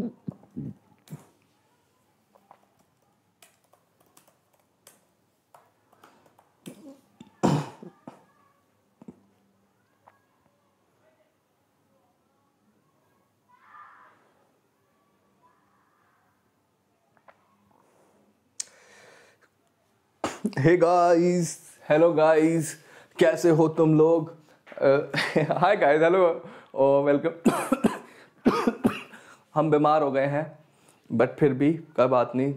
Hey guys hello guys कैसे हो तुम लोग हाय गाइस हेलो वेलकम हम बीमार हो गए हैं बट फिर भी कोई बात नहीं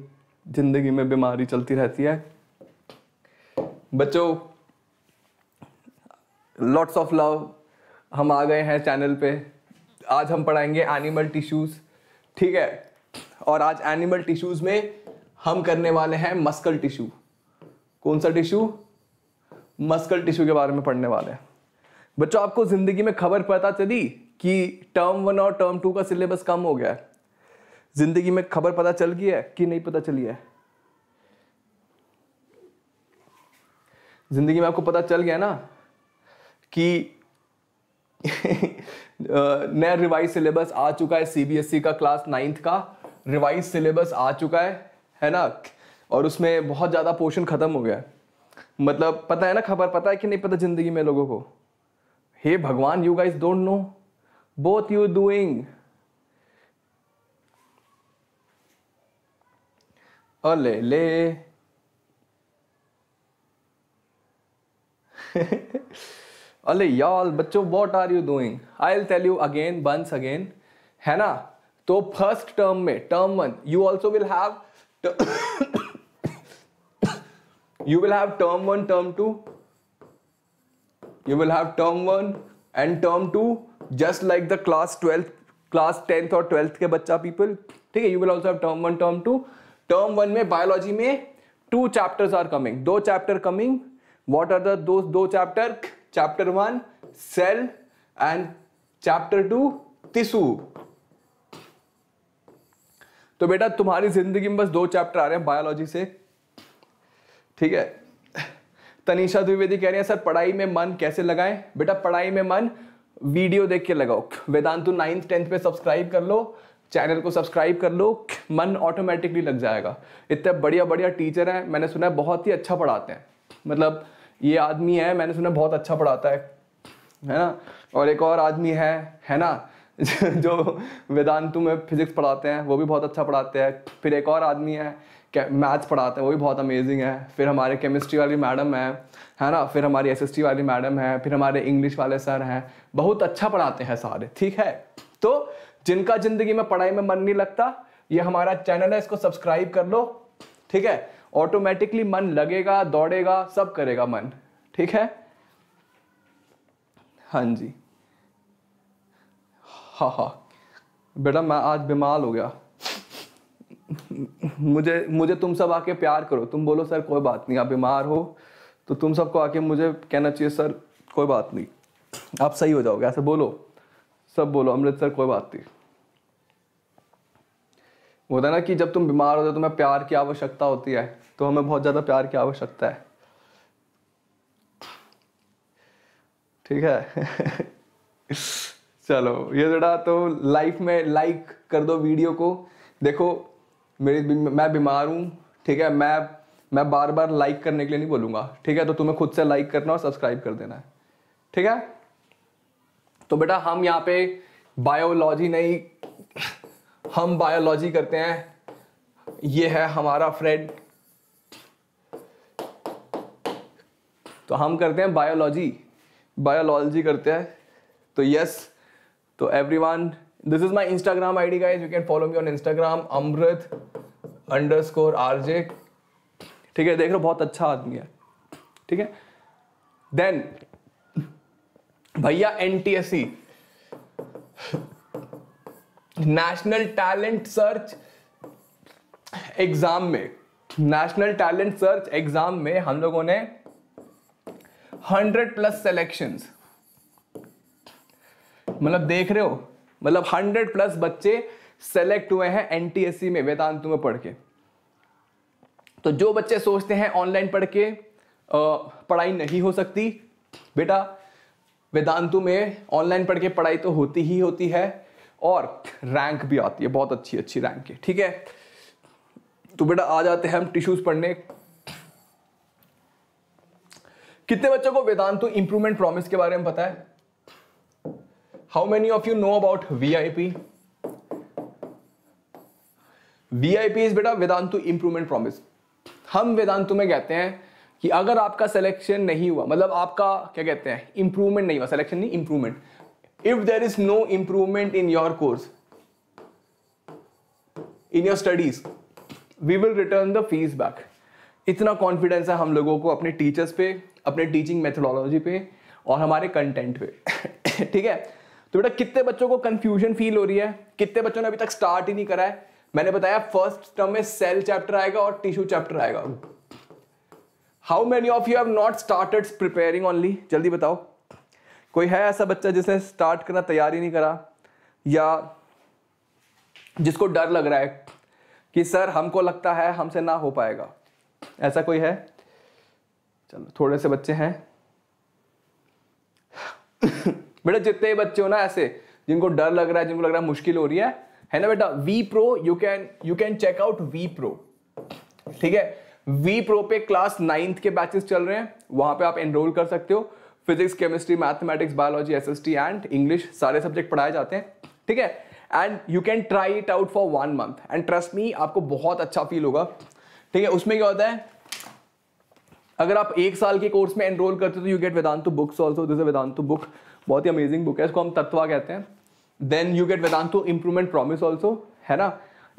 ज़िंदगी में बीमारी चलती रहती है बच्चों लॉट्स ऑफ लव हम आ गए हैं चैनल पे आज हम पढ़ाएंगे एनिमल टिश्यूज़ ठीक है और आज एनिमल टिश्यूज़ में हम करने वाले हैं मस्कल टिश्यू कौन सा टिश्यू मस्कल टिश्यू के बारे में पढ़ने वाले हैं बच्चों आपको ज़िंदगी में खबर पता चली कि टर्म वन और टर्म टू का सिलेबस कम हो गया है ज़िंदगी में खबर पता चल गई है कि नहीं पता चली है ज़िंदगी में आपको पता चल गया ना कि नया रिवाइज सिलेबस आ चुका है सीबीएसई e का क्लास नाइन्थ का रिवाइज सिलेबस आ चुका है है ना और उसमें बहुत ज़्यादा पोर्शन ख़त्म हो गया है मतलब पता है ना खबर पता है कि नहीं पता ज़िंदगी में लोगों को हे भगवान you guys don't know both you doing ole le ole y'all बच्चों what are you doing I'll tell you again once again Hai na? तो first term mein, term one, you also will have you will have term one, term two. you will have term one and term two. Just like the class twelfth class tenth और twelfth के बच्चा people ठीक है you will also term one term two term one में biology में two chapters are coming दो chapter coming what are the दो chapter chapter one cell and chapter two tissue तो बेटा तुम्हारी जिंदगी में बस दो चैप्टर आ रहे हैं बायोलॉजी से ठीक है तनिषा द्विवेदी कह रही है सर पढ़ाई में मन कैसे लगाएं बेटा पढ़ाई में मन वीडियो देख के लगाओ वेदांतु नाइन्थ टेंथ पे सब्सक्राइब कर लो चैनल को सब्सक्राइब कर लो मन ऑटोमेटिकली लग जाएगा इतने बढ़िया बढ़िया टीचर हैं मैंने सुना है बहुत ही अच्छा पढ़ाते हैं मतलब ये आदमी है मैंने सुना बहुत अच्छा पढ़ाता है है ना और एक और आदमी है है ना जो वेदांतु में फिजिक्स पढ़ाते हैं वो भी बहुत अच्छा पढ़ाते हैं फिर एक और आदमी है मैथ्स पढ़ाते हैं वो भी बहुत अमेजिंग है फिर हमारे केमिस्ट्री वाली मैडम है है ना फिर हमारी एसएसटी वाली मैडम है फिर हमारे इंग्लिश वाले सर हैं बहुत अच्छा पढ़ाते हैं सारे ठीक है तो जिनका जिंदगी में पढ़ाई में मन नहीं लगता ये हमारा चैनल है इसको सब्सक्राइब कर लो ठीक है ऑटोमेटिकली मन लगेगा दौड़ेगा सब करेगा मन ठीक है हाँ जी हाँ हाँ बेटा मैं आज बीमार हो गया मुझे मुझे तुम सब आके प्यार करो तुम बोलो सर कोई बात नहीं आप बीमार हो तो तुम सबको आके मुझे कहना चाहिए सर कोई बात नहीं आप सही हो जाओगे ऐसे बोलो सब बोलो अमृतसर कोई बात नहीं होता है ना कि जब तुम बीमार होते हो तुम्हें प्यार की आवश्यकता होती है तो हमें बहुत ज़्यादा प्यार की आवश्यकता है ठीक है चलो ये जरा तो लाइफ में लाइक कर दो वीडियो को देखो मेरी मैं बीमार हूँ ठीक है मैं मैं बार बार लाइक करने के लिए नहीं बोलूँगा ठीक है तो तुम्हें खुद से लाइक करना और सब्सक्राइब कर देना है ठीक है तो बेटा हम यहाँ पे बायोलॉजी नहीं हम बायोलॉजी करते हैं ये है हमारा फ्रेंड तो हम करते हैं बायोलॉजी बायोलॉजी करते हैं तो यस तो everyone this is my Instagram ID guys you can follow me on Instagram Amrit underscore RJ ठीक है देख रहे हो बहुत अच्छा आदमी है ठीक है देन भैया NTSC national talent search exam में नेशनल टैलेंट सर्च एग्जाम में हम लोगों ने हंड्रेड प्लस सेलेक्शन मतलब देख रहे हो मतलब हंड्रेड प्लस बच्चे सेलेक्ट हुए हैं एनटीएससी में वेदांतु में पढ़ के तो जो बच्चे सोचते हैं ऑनलाइन पढ़ के पढ़ाई नहीं हो सकती बेटा वेदांतु में ऑनलाइन पढ़ के पढ़ाई तो होती ही होती है और रैंक भी आती है बहुत अच्छी अच्छी रैंक की ठीक है तो बेटा आ जाते हैं हम टिश्यूज पढ़ने कितने बच्चों को वेदांतु इंप्रूवमेंट प्रॉमिस के बारे में पता है how many of you know about V I P V I P is बेटा वेदांतु इंप्रूवमेंट प्रॉमिस हम वेदांतु में कहते हैं कि अगर आपका सिलेक्शन नहीं हुआ मतलब आपका क्या कहते हैं इंप्रूवमेंट नहीं हुआ सिलेक्शन नहीं improvement if there is no improvement in your course in your studies we will return the fees back इतना कॉन्फिडेंस है हम लोगों को अपने टीचर्स पे अपने टीचिंग मेथोडोलॉजी पे और हमारे कंटेंट पे ठीक है तो बेटा कितने बच्चों को कंफ्यूजन फील हो रही है कितने बच्चों ने अभी तक स्टार्ट ही नहीं करा है मैंने बताया फर्स्ट टर्म में सेल चैप्टर आएगा और टिश्यू चैप्टर आएगा how many of you have not started preparing only जल्दी बताओ कोई है ऐसा बच्चा जिसने स्टार्ट करना तैयारी नहीं करा या जिसको डर लग रहा है कि सर हमको लगता है हमसे ना हो पाएगा ऐसा कोई है चलो थोड़े से बच्चे हैं बेटा जितने बच्चे हो ना ऐसे जिनको डर लग रहा है जिनको लग रहा है मुश्किल हो रही है है ना बेटा V pro you can you can check out V pro ठीक है वी प्रो पे क्लास नाइन्थ के बैचेस चल रहे हैं वहां पे आप एनरोल कर सकते हो physics chemistry mathematics biology S S T and English सारे सब्जेक्ट पढ़ाए जाते हैं ठीक है and you can try it out for one month and trust me आपको बहुत अच्छा फील होगा ठीक है उसमें क्या होता है अगर आप एक साल के कोर्स में एनरोल करते हो तो you get Vedantu books also this Vedantu book बहुत ही अमेजिंग बुक है इसको हम तत्वा कहते हैं then you get Vedantu improvement promise also है ना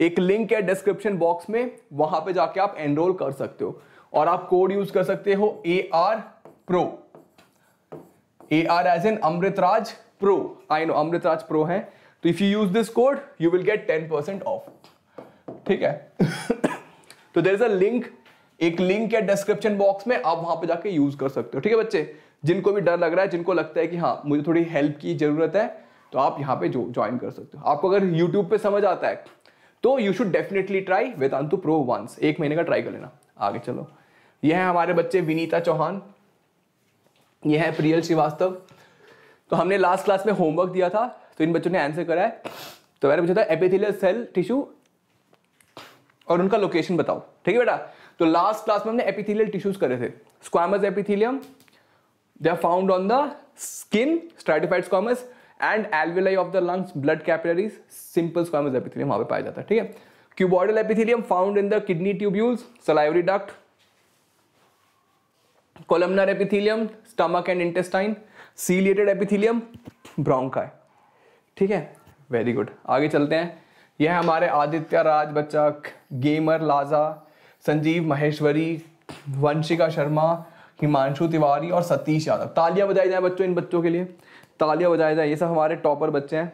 एक लिंक है डिस्क्रिप्शन बॉक्स में वहां पे जाके आप एनरोल कर सकते हो और आप कोड यूज कर सकते हो A R pro A R as in Amritraj pro I know Amritraj pro है तो if you use this code you will get ten percent off ठीक है तो देर इज अ लिंक एक लिंक है डिस्क्रिप्शन बॉक्स में आप वहां पे जाके यूज कर सकते हो ठीक है बच्चे जिनको भी डर लग रहा है जिनको लगता है कि हाँ मुझे थोड़ी हेल्प की जरूरत है तो आप यहाँ पे जो ज्वाइन कर सकते हो आपको अगर यूट्यूब पे समझ आता है तो you should definitely try Vedantu pro once एक महीने का ट्राई कर लेना आगे चलो यह है हमारे बच्चे विनीता चौहान यह है प्रियल श्रीवास्तव तो हमने लास्ट क्लास में होमवर्क दिया था तो इन बच्चों ने आंसर करा है तो मैंने पूछा था एपिथेलियल सेल टिश्यू और उनका लोकेशन बताओ ठीक है बेटा तो लास्ट क्लास में हमने एपिथेलियल टिश्यूज करे थे squamous epithelium they are found on the skin stratified squamous and alveoli of the lungs blood capillaries simple squamous epithelium वहां पे पाया जाता है ठीक है cuboidal epithelium found in the kidney tubules salivary duct columnar epithelium stomach and intestine ciliated epithelium bronchi ठीक है very good आगे चलते हैं यह हमारे आदित्य राज बच्चक गेमर लाजा संजीव महेश्वरी वंशिका शर्मा हिमांशु तिवारी और सतीश यादव तालियां बजाई जाए बच्चों इन बच्चों के लिए तालियां बजाया जाए ये सब हमारे टॉपर बच्चे हैं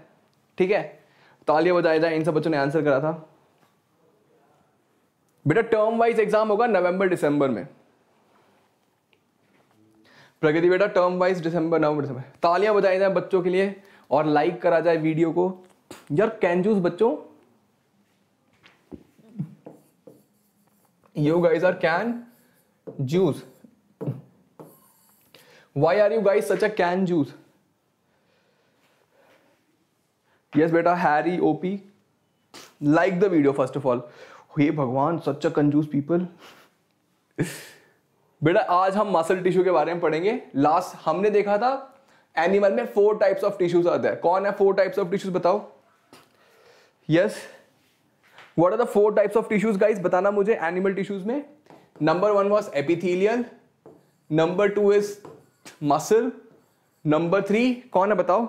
ठीक है तालियां बजाया जाए इन सब बच्चों ने आंसर करा था बेटा टर्म वाइज एग्जाम होगा नवंबर दिसंबर में प्रगति बेटा टर्म वाइज दिसंबर नवंबर दिसंबर तालियां बजाई जाए बच्चों के लिए और लाइक करा जाए वीडियो को यार कैंजूस बच्चों you guys are can juice why are you guys such a can juice yes बेटा Harry OP like the video first of all हे भगवान सच अ कंजूस पीपल बेटा आज हम मसल टिश्यू के बारे में पढ़ेंगे लास्ट हमने देखा था एनिमल में फोर टाइप्स ऑफ टिश्यूज आते हैं कौन है फोर टाइप्स ऑफ टिश्यूज बताओ yes what are the four types of tissues guys बताना मुझे एनिमल टिश्यूज में number one was epithelial number two is muscle number three कौन है बताओ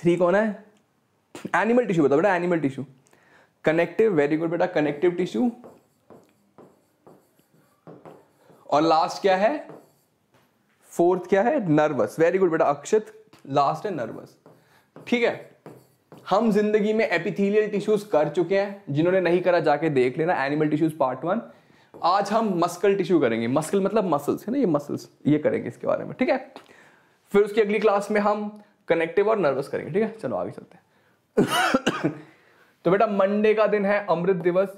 थ्री कौन है एनिमल टिश्यू बताओ बेटा animal tissue connective very good बेटा कनेक्टिव टिश्यू और लास्ट क्या है फोर्थ क्या है नर्वस वेरी गुड बेटा अक्षत लास्ट है नर्वस ठीक है हम जिंदगी में एपिथेलियल टिश्यूज कर चुके हैं जिन्होंने नहीं करा जाके देख लेना एनिमल टिश्यूज पार्ट वन आज हम मस्कल टिश्यू करेंगे मस्कल मतलब मसल्स है ना ये मसल्स ये करेंगे इसके बारे में ठीक है फिर उसकी अगली क्लास में हम कनेक्टिव और नर्वस करेंगे ठीक है चलो आगे चलते हैं तो बेटा मंडे का दिन है अमृत दिवस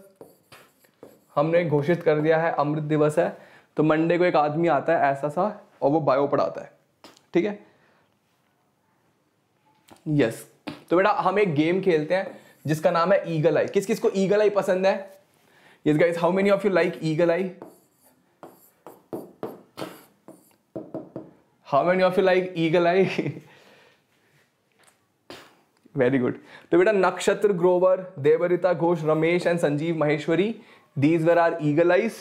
हमने घोषित कर दिया है अमृत दिवस है तो मंडे को एक आदमी आता है ऐसा सा और वो बायो पढ़ाता है ठीक है यस तो बेटा हम एक गेम खेलते हैं जिसका नाम है ईगल आई किस किस को ईगल आई पसंद है yes guys how many of you like eagle eye how many of you like eagle eye very good तो बेटा Nakshatra Grover Devrita Ghosh Ramesh and Sanjeev Maheshwari these were are eagle eyes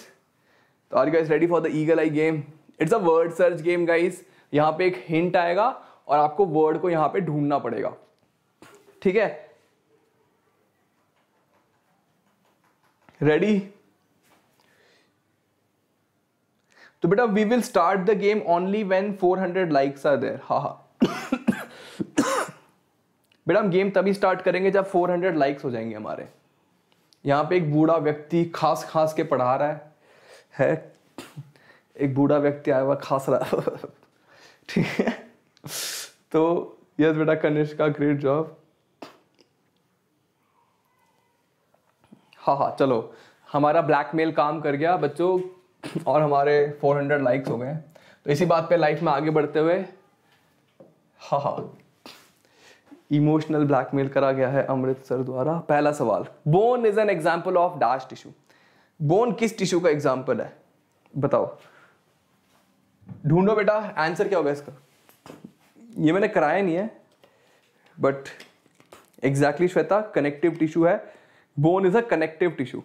तो are guys ready for the eagle eye game it's a word search game guys यहाँ पे एक hint आएगा और आपको word को यहाँ पे ढूंढना पड़ेगा ठीक है रेडी तो बेटा we will start the game only when four hundred likes are there हा हा बेटा हम गेम तभी स्टार्ट करेंगे जब 400 लाइक्स हो जाएंगे हमारे यहाँ पे एक बूढ़ा व्यक्ति खास खास के पढ़ा रहा है है एक बूढ़ा व्यक्ति आया हुआ खास रहा ठीक है तो यस बेटा कनिष्क का ग्रेट जॉब हाँ हाँ चलो हमारा ब्लैकमेल काम कर गया बच्चों और हमारे 400 लाइक्स हो गए तो इसी बात पे लाइफ में आगे बढ़ते हुए हाँ हाँ इमोशनल ब्लैकमेल करा गया है अमृतसर द्वारा पहला सवाल bone is an example of dash tissue bone किस टिश्यू का एग्जाम्पल है बताओ ढूंढो बेटा आंसर क्या होगा इसका ये मैंने कराया नहीं है but exactly Shweta connective tissue है bone is a connective tissue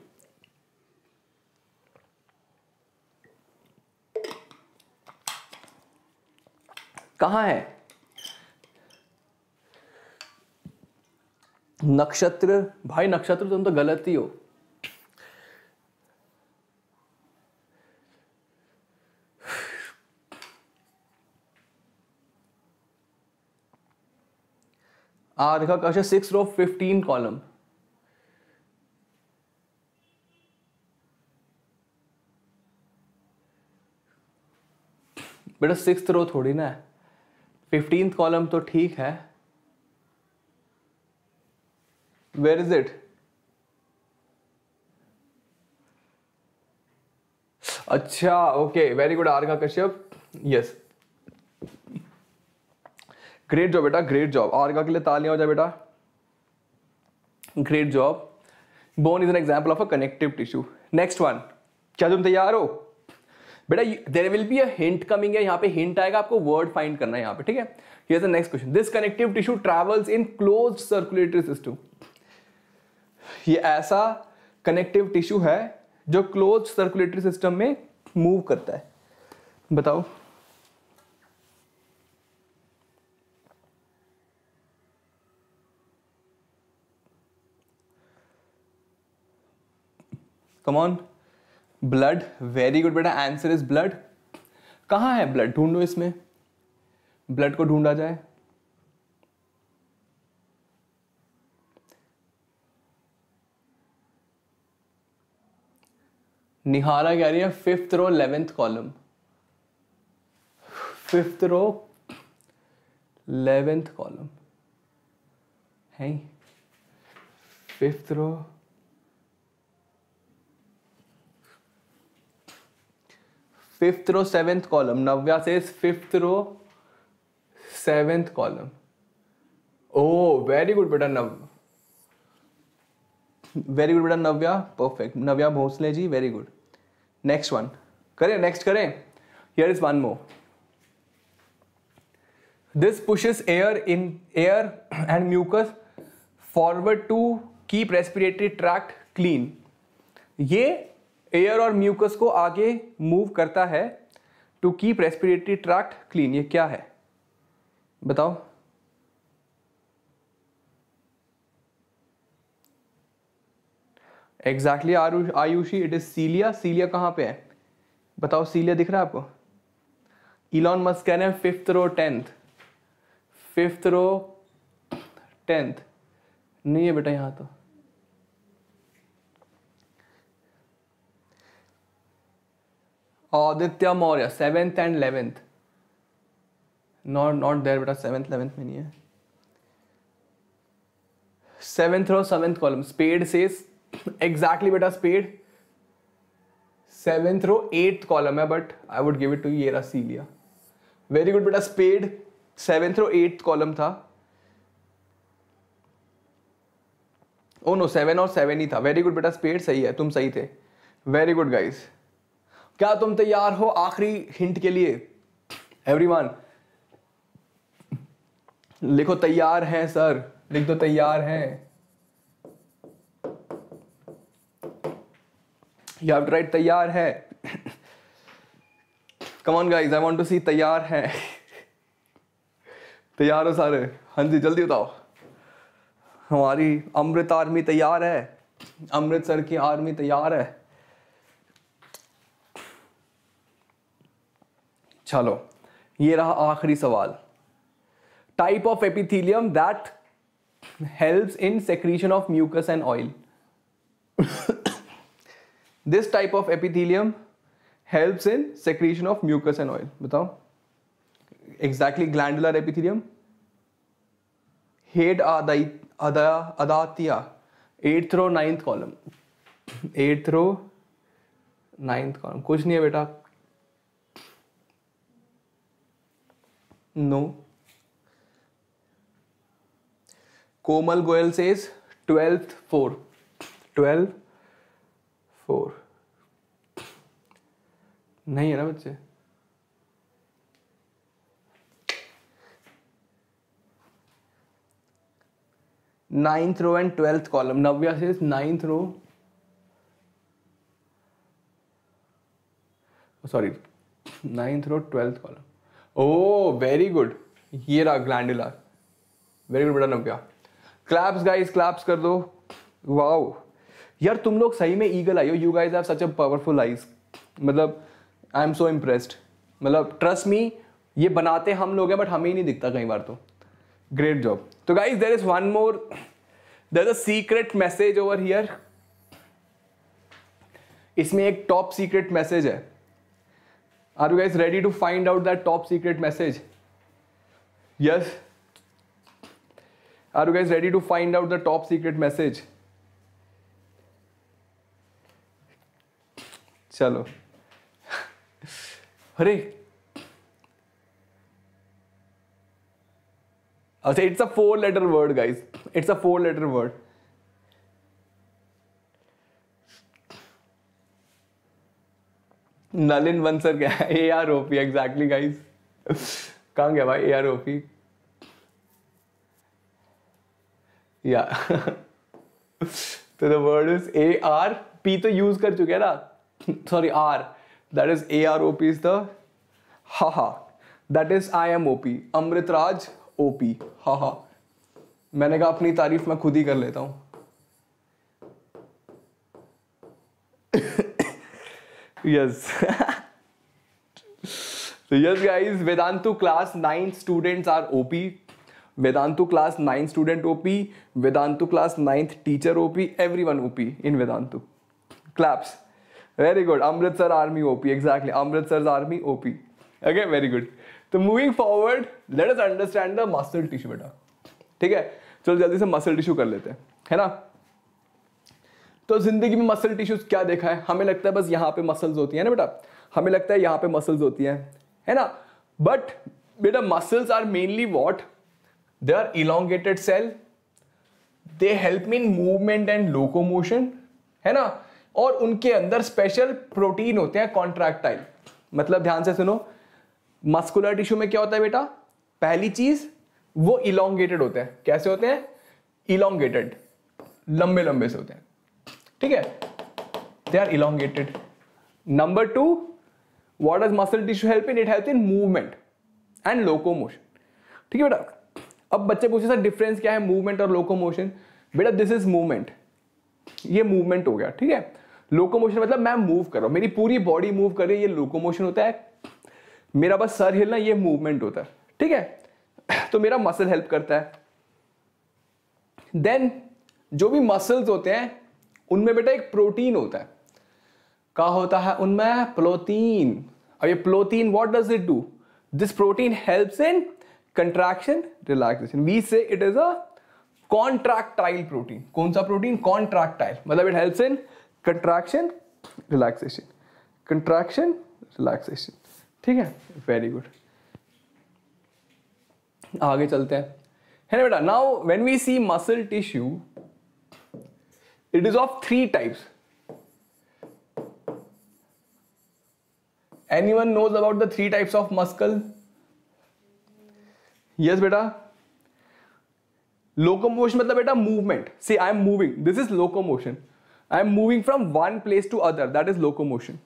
कहां है नक्षत्र भाई नक्षत्र तुम तो गलत ही हो आर्घा कश सिक्स रो फिफ्टीन कॉलम बेटा सिक्स रो थोड़ी ना है फिफ्टींथ कॉलम तो ठीक है where is it अच्छा okay very good Argha Kashyap yes great job बेटा ग्रेट जॉब आर्गा के लिए तालियां हो जाए बेटा great job bone is an example of a connective tissue next one क्या तुम तैयार हो बेटा there will be a hint coming है यहाँ पे हिंट आएगा आपको वर्ड फाइंड करना है यहाँ पे ठीक है next question this connective tissue travels in close circulatory system ये ऐसा कनेक्टिव टिश्यू है जो क्लोज सर्कुलेटरी सिस्टम में मूव करता है बताओ come on blood very good बेटा आंसर इज ब्लड कहां है ब्लड ढूंढो इसमें ब्लड को ढूंढा जाए निहारा कह रही है fifth row eleventh column fifth row eleventh column है fifth row fifth row seventh column Navya से fifth row seventh column oh very good बेटा नव वेरी गुड बेटा Navya perfect Navya Bhosle ji very good next one करें नेक्स्ट करें here is one more this pushes air in air and mucus forward to keep respiratory tract clean ये air और mucus को आगे move करता है to keep respiratory tract clean ये क्या है बताओ exactly Ayushi it is cilia cilia कहाँ पे है बताओ सीलिया दिख रहा है आपको इलॉन मस्क कह रहे हैं fifth row tenth fifth row tenth नहीं है बेटा यहाँ तो Aditya Maurya seventh and eleventh not not there बेटा सेवेंथ इलेवेंथ में नहीं है seventh row seventh column spade says exactly बेटा spade seventh row eighth column है but I would give it to ये सी लिया वेरी गुड बेटा spade seventh row eighth column था ओ नो सेवन और सेवन ही था वेरी गुड बेटा स्पेड सही है तुम सही थे वेरी गुड गाइस क्या तुम तैयार हो आखिरी हिंट के लिए एवरीवन लिखो तैयार हैं सर लिख दो तैयार हैं you have to तैयार है come on guys I want to तैयार है तैयार हो सारे हाँ जी जल्दी बताओ हमारी अमृत आर्मी तैयार है अमृतसर की आर्मी तैयार है चलो ये रहा आखिरी सवाल type of epithelium that helps in secretion of mucus and oil this type of epithelium helps in secretion of mucus and oil बताओ एग्जैक्टली ग्लैंडुलर एपिथीलियम हेड Adatiya eighth row ninth column eighth row ninth column कुछ नहीं है बेटा no Komal Goyal says twelfth four twelfth four नहीं है ना बच्चे ninth row and twelfth column Navya से ninth row sorry ninth row twelfth column oh very good ये रहा ग्लैंडुलर वेरी गुड बेटा नव्या क्लैप्स गाइस क्लैप्स कर दो वाओ यार तुम लोग सही में ईगल आई हो you guys have such a powerful eyes मतलब आई एम सो इम्प्रेस्ड मतलब ट्रस्ट मी ये बनाते हम लोग हैं बट हमें ही नहीं दिखता कई बार तो ग्रेट जॉब तो guys there is one more there is a secret message over here इसमें एक टॉप सीक्रेट मैसेज है are you guys ready to find out that top secret message yes are you guys ready to find out the top secret message चलो अरे अच्छा it's a four letter word guys it's a four letter word Nalin Bansar क्या है A R O P exactly guys कहा गया भाई A R O P या तो the word is A R P तो यूज कर चुके हैं ना sorry r that is arop is the haha that is i am op amrit raj op haha मैंने कहा अपनी तारीफ मैं खुद ही कर लेता हूं yes So yes guys, Vedantu class 9 students are OP. Vedantu class 9 student OP, Vedantu class 9th teacher OP, everyone OP in Vedantu. Claps. Very good Amritsar army OP exactly Amritsar army OP okay very good तो moving forward let us understand the muscle tissue बेटा ठीक है चलो जल्दी से muscle tissue कर लेते हैं है ना तो जिंदगी में मसल टिश्यूज क्या देखा है हमें लगता है बस यहाँ पे मसल्स होती है ना बेटा हमें लगता है यहाँ पे मसल्स होती हैं है ना बट बेटा muscles are mainly what they are elongated cell they help mean movement and locomotion है ना और उनके अंदर स्पेशल प्रोटीन होते हैं कॉन्ट्रैक्टाइल मतलब ध्यान से सुनो मस्कुलर टिश्यू में क्या होता है बेटा पहली चीज वो इलांगेटेड होते हैं कैसे होते हैं इलोंगेटेड लंबे लंबे से होते हैं ठीक है they are elongated number two what is muscle tissue help in it help in movement and locomotion ठीक है बेटा अब बच्चे पूछे सर डिफरेंस क्या है मूवमेंट और लोकोमोशन बेटा दिस इज मूवमेंट ये मूवमेंट हो गया ठीक है लोकोमोशन मतलब मैं मूव कर रहा हूँ मेरी पूरी बॉडी मूव कर रही है ये लोकोमोशन होता है मेरा बस सर हिलना ये मूवमेंट होता है ठीक है तो मेरा मसल हेल्प करता है देन जो भी मसल्स होते हैं उनमें बेटा एक प्रोटीन होता है का होता है उनमें प्लोटीन अब ये protein what does it do this protein helps in contraction relaxation we say it is a contractile protein कौन सा प्रोटीन कॉन्ट्रैक्टाइल मतलब it helps in contraction relaxation contraction relaxation ठीक है वेरी गुड आगे चलते हैं है ना बेटा now when we see muscle tissue it is of three types any one knows about the three types of muscle yes बेटा लोकोमोशन मतलब बेटा movement see I am moving this is locomotion I am moving from one place to other, that is locomotion.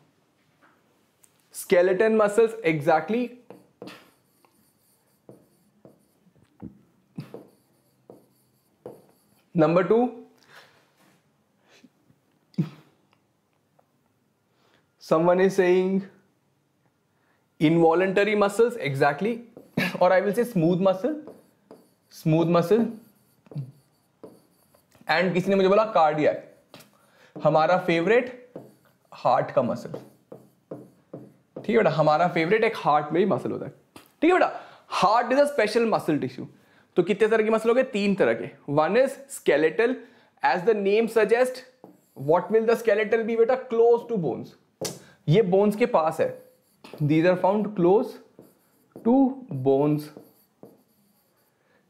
Skeleton muscles exactly Number two, someone is saying involuntary muscles, exactly, or I will say smooth muscle, smooth muscle, and किसी ने मुझे बोला cardiac. हमारा favourite heart का muscle ठीक है बेटा हमारा फेवरेट एक हार्ट में ही मसल होता है ठीक है बेटा heart is a special muscle tissue तो कितने तरह के मसल हो गए तीन तरह के one is skeletal as the name suggest what will the skeletal be बेटा क्लोज टू बोन्स ये बोन्स के पास है these are found close to bones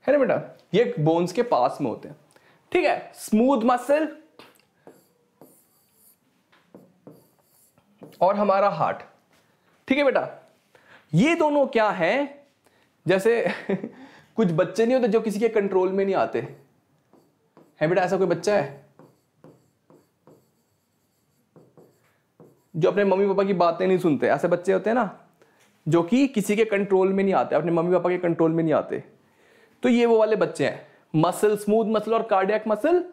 है ना बेटा ये बोन्स के पास में होते हैं ठीक है स्मूथ मसल और हमारा हार्ट ठीक है बेटा ये दोनों क्या है जैसे कुछ बच्चे नहीं होते जो किसी के कंट्रोल में नहीं आते है बेटा ऐसा कोई बच्चा है जो अपने मम्मी पापा की बातें नहीं सुनते ऐसे बच्चे होते हैं ना जो कि किसी के कंट्रोल में नहीं आते अपने मम्मी पापा के कंट्रोल में नहीं आते तो ये वो वाले बच्चे हैं मसल स्मूथ मसल और कार्डियक मसल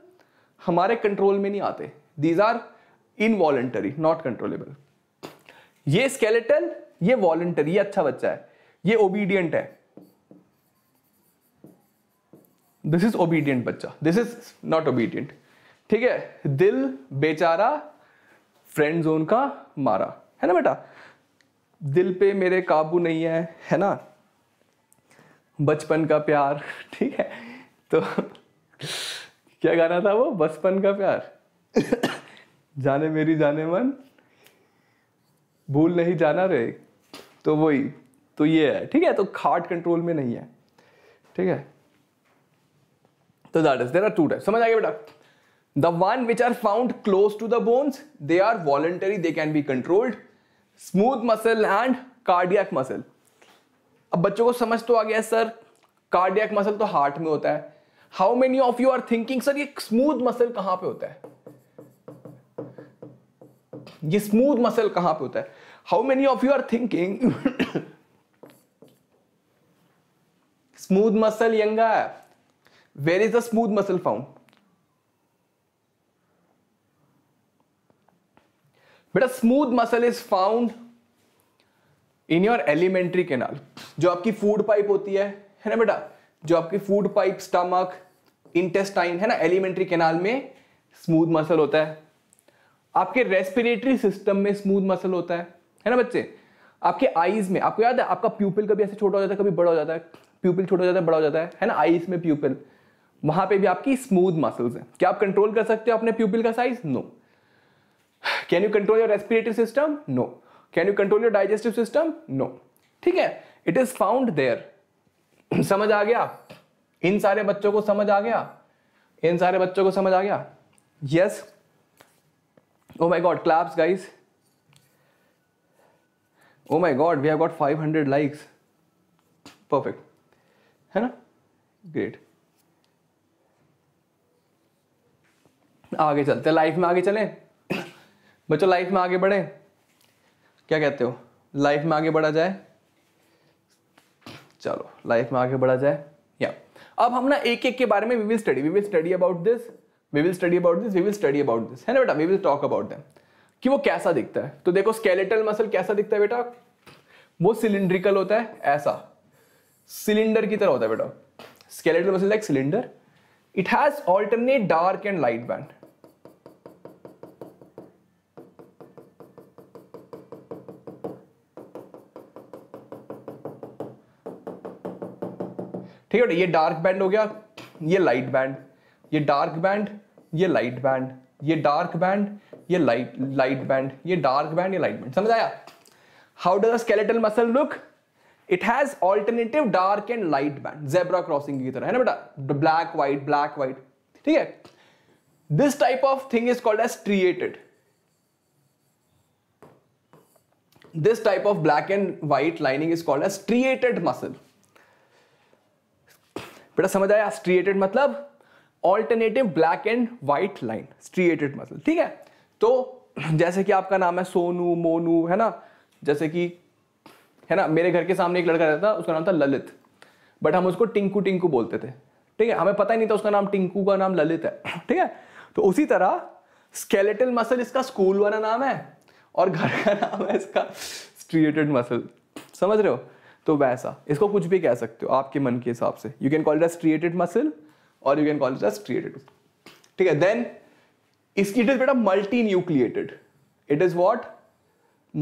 हमारे कंट्रोल में नहीं आते these are involuntary not controllable ये स्केलेटल ये वॉलंटरी अच्छा बच्चा है ये ओबीडियंट है दिस इज ओबीडियंट बच्चा दिस इज नॉट ओबीडियंट ठीक है दिल बेचारा फ्रेंड जोन का मारा है ना बेटा दिल पे मेरे काबू नहीं है है ना बचपन का प्यार ठीक है तो क्या गाना था वो बचपन का प्यार जाने मेरी जाने मन भूल नहीं जाना रे तो वही तो ये है ठीक है तो खाट कंट्रोल में नहीं है ठीक है तो that is there are two type समझ आ गया बेटा the one which are found close to the bones they are voluntary they can be controlled smooth muscle and cardiac muscle अब बच्चों को समझ तो आ गया सर कार्डियक मसल तो हार्ट में होता है how many of you are thinking sir ये स्मूथ मसल कहां पे होता है ये स्मूथ मसल कहां पे होता है how many of you are thinking smooth muscle यंगा where is the smooth muscle found बेटा smooth muscle is found in your elementary canal जो आपकी फूड पाइप होती है है ना बेटा जो आपकी फूड पाइप स्टमक इंटेस्टाइन है ना एलिमेंट्री केनाल में स्मूथ मसल होता है आपके रेस्पिरेटरी सिस्टम में स्मूथ मसल होता है है ना बच्चे आपके आईज में आपको याद है आपका प्यूपिल कभी ऐसे छोटा हो जाता है कभी बड़ा हो जाता है प्यूपिल छोटा हो जाता है बड़ा हो जाता है है ना आईज में प्यूपिल वहां पे भी आपकी स्मूथ मसल्स हैं क्या आप कंट्रोल कर सकते हो अपने प्यूपिल का size no can you control your respiratory system no can you control your digestive system no ठीक है इट इज फाउंड देयर समझ आ गया इन सारे बच्चों को समझ आ गया इन सारे बच्चों को समझ आ गया yes yes, oh my god claps guys oh my god we have got 500 likes perfect है ना ग्रेट आगे चलते लाइफ में आगे चले बच्चों लाइफ में आगे बढ़े क्या कहते हो लाइफ में आगे बढ़ा जाए चलो लाइफ में आगे बढ़ा जाए या अब हम ना एक एक के बारे में we will study we will study about this we will study about this we will study about this है ना बेटा we will talk about them कि वो कैसा दिखता है तो देखो स्केलेटल मसल कैसा दिखता है बेटा वो सिलिंड्रिकल होता है ऐसा सिलेंडर की तरह होता है बेटा skeletal muscle like cylinder it has alternate dark and light band ठीक है ये डार्क बैंड हो गया ये लाइट बैंड ये डार्क बैंड ये लाइट बैंड ये डार्क बैंड ये लाइट लाइट बैंड ये डार्क बैंड ये लाइट बैंड समझ आया how does a skeletal muscle look it has alternative dark and light band zebra crossing की तरह है ना बेटा ब्लैक व्हाइट ब्लैक व्हाइट ठीक है this type of thing is called as striated this type of black and white lining is called as striated muscle बेटा समझ आया स्ट्रिएटेड मतलब alternative black and white line striated muscle ठीक है तो जैसे कि आपका नाम है सोनू मोनू है ना जैसे कि है ना मेरे घर के सामने एक लड़का रहता था उसका नाम था ललित बट हम उसको टिंकू टिंकू बोलते थे ठीक है हमें पता ही नहीं था उसका नाम टिंकू का नाम ललित है ठीक है तो उसी तरह स्केलेटल मसल इसका स्कूल वाला नाम है और घर का नाम है इसका स्ट्रिएटेड मसल समझ रहे हो तो वैसा इसको कुछ भी कह सकते हो आपके मन के हिसाब से you can call it striated muscle और you can call it created ठीक है देन इसकी इट इज बेटा multi nucleated it is what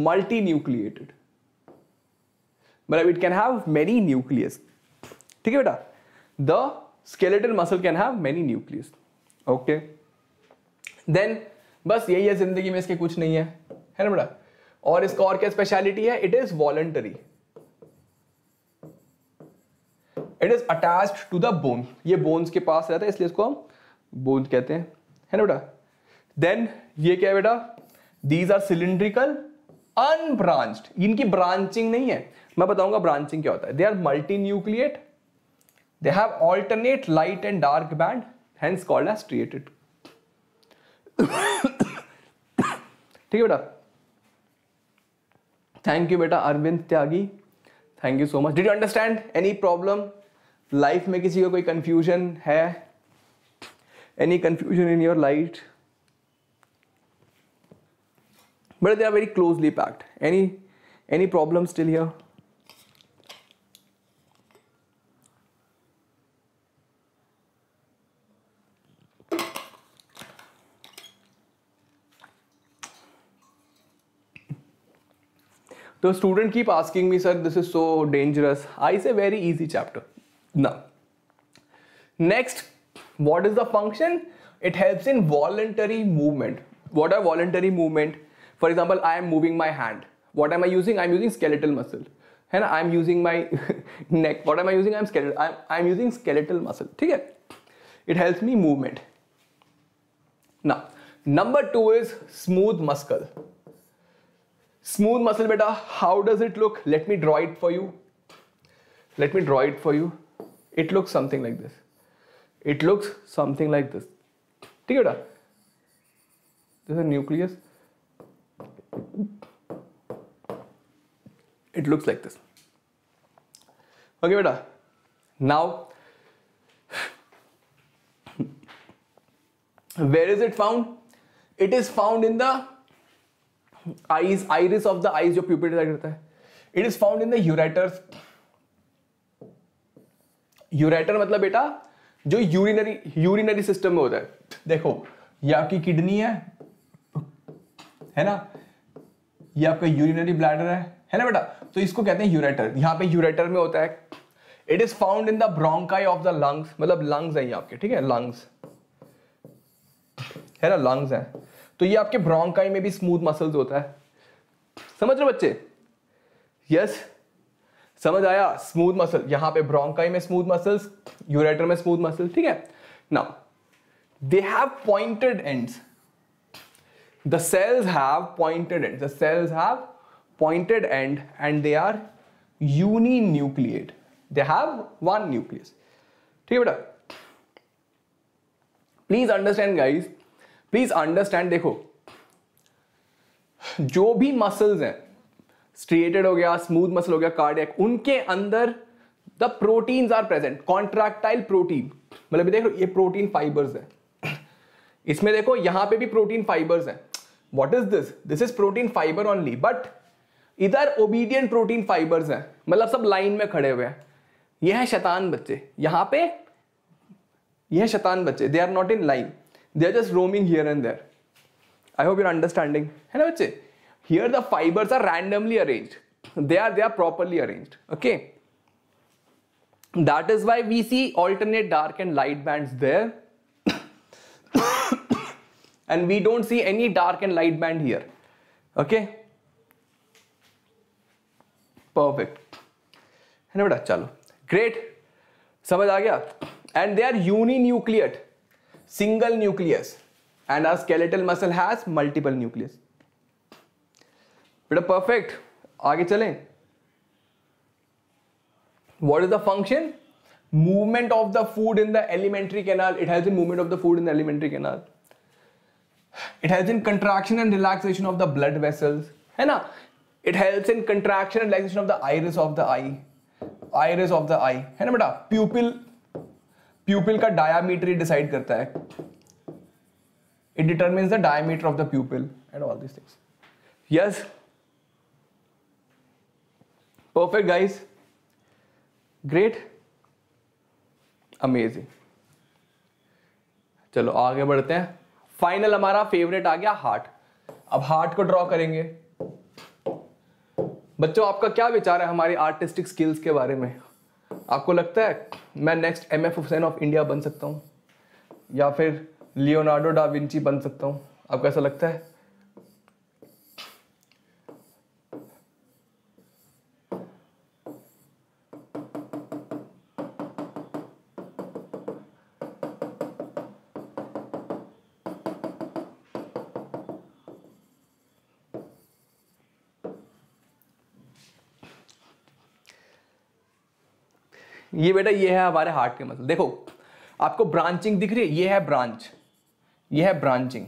multi nucleated मतलब it can have many nucleus ठीक है बेटा the skeletal muscle can have many nucleus okay then बस यही है जिंदगी में इसके कुछ नहीं है है ना बेटा और इसका और क्या स्पेशलिटी है it is voluntary it is attach to the bone ये बोन्स के पास रहता है इसलिए इसको हम बोन कहते हैं है ना बेटा देन ये क्या है बेटा दीज आर सिलिंड्रिकल अनब्रांच इनकी ब्रांचिंग नहीं है मैं बताऊंगा ब्रांचिंग क्या होता है they are multi nucleate they have alternate light and dark band hence called as striated ठीक है बेटा थैंक यू बेटा Arvind Tyagi thank you so much did you understand any problem life में किसी का को कोई कंफ्यूजन है any confusion in your life but they are very closely packed any any problem still here student keep asking me sir this is so dangerous I I say very easy chapter Now, next, what is the function? It helps in voluntary movement. What are voluntary movement? For example, I am moving my hand. What am I using? I'm using skeletal muscle. And I'm using my neck. What am I using? I'm skeletal. I'm, I'm using skeletal muscle. Okay? It helps me movement. Now, number two is smooth muscle. Smooth muscle, beta, how does it look? Let me draw it for you. Let me draw it for you it looks something like this it looks something like this ठीक है बेटा this is nucleus it looks like this okay beta now where is it found it is found in the eyes iris of the eyes जो pupil it is found in the ureters ureter मतलब बेटा जो urinary urinary system में होता है देखो ये आपकी किडनी है है ना ये आपका यूरिनरी ब्लैडर है है ना बेटा तो इसको कहते हैं यूरेटर यहां पे यूरेटर में होता है it is found in the bronchi of the lungs मतलब लंग्स है ये आपके ठीक है लंग्स है ना लंग्स है तो ये आपके ब्रोंकाई में भी स्मूथ मसल्स होता है समझ रहे बच्चे यस yes, समझ आया स्मूथ मसल यहां पे ब्रोंकाई में स्मूथ मसल्स यूरेटर में स्मूथ मसल ठीक है now they have pointed ends cells have pointed pointed the cells have pointed end and they are uni nucleate they have one nucleus ठीक है बेटा please understand guys please understand देखो जो भी muscles हैं striated हो गया स्मूथ मसल हो गया कार्डियक उनके अंदर the protein are present contractile protein मतलब देखो ये प्रोटीन फाइबर्स है इसमें देखो यहां पे भी प्रोटीन फाइबर्स है what is this this is protein fibre only but इधर ओबीडियंट प्रोटीन फाइबर्स हैं मतलब सब लाइन में खड़े हुए हैं ये है शैतान बच्चे यहाँ पे ये है शैतान बच्चे they are not in line they are just roaming here and there I hope your understanding है ना बच्चे Here the fibers are randomly arranged. They are, they are properly arranged. Okay. That is why we see alternate dark and light bands there. and we don't see any dark and light band here. Okay. Perfect. है ना बेटा चलो great समझ आ गया and they are uninucleate single nucleus, and are skeletal muscle बेटा perfect आगे चलें what is the function movement of the food in the elementary canal it has in movement of the food in the elementary canal it has in contraction and relaxation of the blood vessels है ना it helps in contraction and relaxation of the iris of the eye iris of the eye है ना बेटा प्यूपिल प्यूपिल का diameter decide करता है it determines the diameter of the pupil and all this things yes perfect guys great amazing चलो आगे बढ़ते हैं फाइनल हमारा फेवरेट आ गया हार्ट अब हार्ट को ड्रॉ करेंगे बच्चों आपका क्या विचार है हमारी आर्टिस्टिक स्किल्स के बारे में आपको लगता है मैं next M F Husain of India बन सकता हूँ या फिर लियोनार्डो डा विंची बन सकता हूँ आपको ऐसा लगता है ये बेटा ये है हमारे हार्ट के मसल देखो आपको ब्रांचिंग दिख रही है ये है ब्रांच ये है ब्रांचिंग